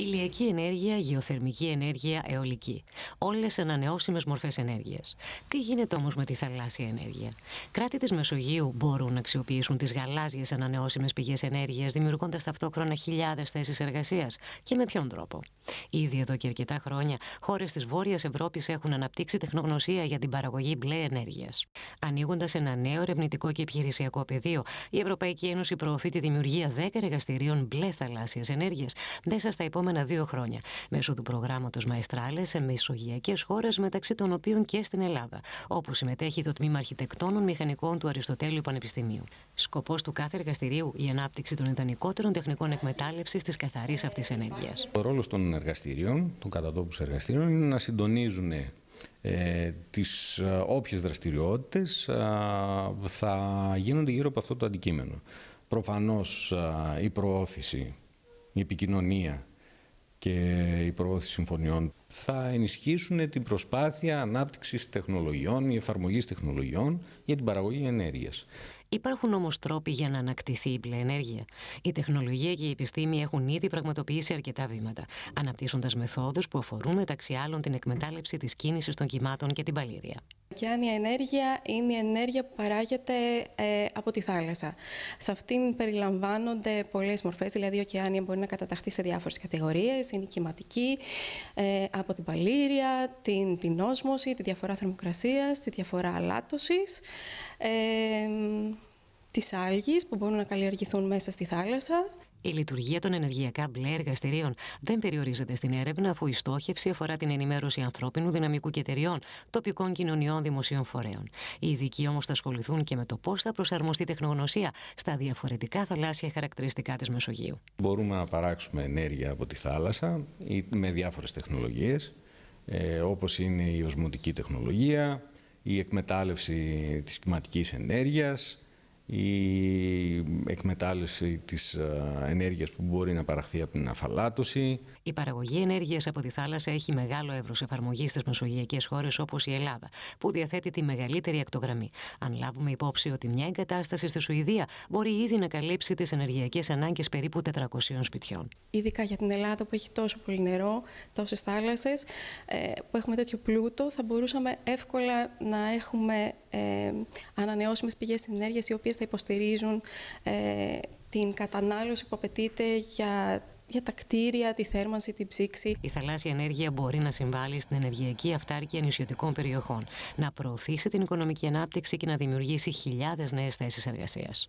Ηλιακή ενέργεια, γεωθερμική ενέργεια, αιωλική. Όλες ανανεώσιμες μορφές ενέργειας. Τι γίνεται όμως με τη θαλάσσια ενέργεια. Κράτη της Μεσογείου μπορούν να αξιοποιήσουν τις γαλάζιες ανανεώσιμες πηγές ενέργειας, δημιουργώντας ταυτόχρονα χιλιάδες θέσεις εργασίας. Και με ποιον τρόπο. Ήδη εδώ και αρκετά χρόνια, χώρες της Βόρειας Ευρώπης έχουν αναπτύξει τεχνογνωσία για την παραγωγή μπλε ενέργειας. Ανοίγοντας ένα νέο ερευνητικό και επιχειρησιακό πεδίο, η Ευρωπαϊκή Ένωση προωθεί τη δημιουργία 10 εργαστηρίων μπλε θαλάσσιας ενέργειας μέσα στα επόμενα επόμενα δύο χρόνια μέσω του προγράμματος Μαεστράλες σε μεσογειακές χώρες, μεταξύ των οποίων και στην Ελλάδα, όπου συμμετέχει το Τμήμα Αρχιτεκτόνων Μηχανικών του Αριστοτέλειου Πανεπιστημίου. Σκοπός του κάθε εργαστηρίου η ανάπτυξη των ιδανικότερων τεχνικών εκμετάλλευσης της καθαρής αυτής ενέργειας. Ο ρόλος των εργαστηρίων, των κατατόπους εργαστηρίων, είναι να συντονίζουν ε, τις δραστηριότητε όποιες δραστηριότητες ε, θα γίνονται γύρω από αυτό το αντικείμενο. Προφανώς ε, η προώθηση, η επικοινωνία και η προώθηση συμφωνιών θα ενισχύσουν την προσπάθεια ανάπτυξης τεχνολογιών ή εφαρμογής τεχνολογιών για την παραγωγή ενέργειας. Υπάρχουν όμως τρόποι για να ανακτηθεί η πλεενέργεια. Η τεχνολογία και η επιστήμη έχουν ήδη πραγματοποιήσει αρκετά βήματα, αναπτύσσοντας μεθόδους που αφορούν μεταξύ άλλων την εκμετάλλευση της κίνησης των κυμάτων και την παλήρεια ωκεάνια ενέργεια είναι η ενέργεια που παράγεται ε, από τη θάλασσα. Σε αυτήν περιλαμβάνονται πολλές μορφές, δηλαδή η ωκεάνια μπορεί να καταταχθεί σε διάφορες κατηγορίες. Είναι κυματική, ε, από την παλήρεια, την, την τη διαφορά θερμοκρασίας, τη διαφορά αλάτωσης. Ε, τις που μπορούν να καλλιεργηθούν μέσα στη θάλασσα. Η λειτουργία των ενεργειακά μπλε εργαστηρίων δεν περιορίζεται στην έρευνα, αφού η στόχευση αφορά την ενημέρωση ανθρώπινου δυναμικού και εταιριών, τοπικών κοινωνιών, δημοσίων φορέων. Οι ειδικοί όμως θα ασχοληθούν και με το πώς θα προσαρμοστεί η τεχνογνωσία στα διαφορετικά θαλάσσια χαρακτηριστικά της Μεσογείου. Μπορούμε να παράξουμε ενέργεια από τη θάλασσα ή με διάφορες τεχνολογίες, ε, όπως είναι οσμοτική τεχνολογία, η εκμετάλλευση της κυματική ενέργειας η εκμετάλλευση της ε, ενέργειας που μπορεί να παραχθεί από την αφαλάτωση. Η παραγωγή ενέργειας από τη θάλασσα έχει μεγάλο εύρος εφαρμογής στις μεσογειακές χώρες όπως η Ελλάδα, που διαθέτει τη μεγαλύτερη ακτογραμμή. Αν λάβουμε υπόψη ότι μια εγκατάσταση στη Σουηδία μπορεί ήδη να καλύψει τις ενεργειακές ανάγκες περίπου 400 σπιτιών. Ειδικά για την Ελλάδα που έχει τόσο πολύ νερό, τόσες θάλασσες, ε, που έχουμε τέτοιο πλούτο, θα μπορούσαμε εύκολα να έχουμε ε, ανανεώσιμες πηγές ενέργειας οι οποίες θα υποστηρίζουν ε, την κατανάλωση που απαιτείται για για τα κτίρια, τη θέρμανση, την ψήξη. Η θαλάσσια ενέργεια μπορεί να συμβάλλει στην ενεργειακή αυτάρκεια νησιωτικών περιοχών, να προωθήσει την οικονομική ανάπτυξη και να δημιουργήσει χιλιάδες νέες θέσεις εργασίας.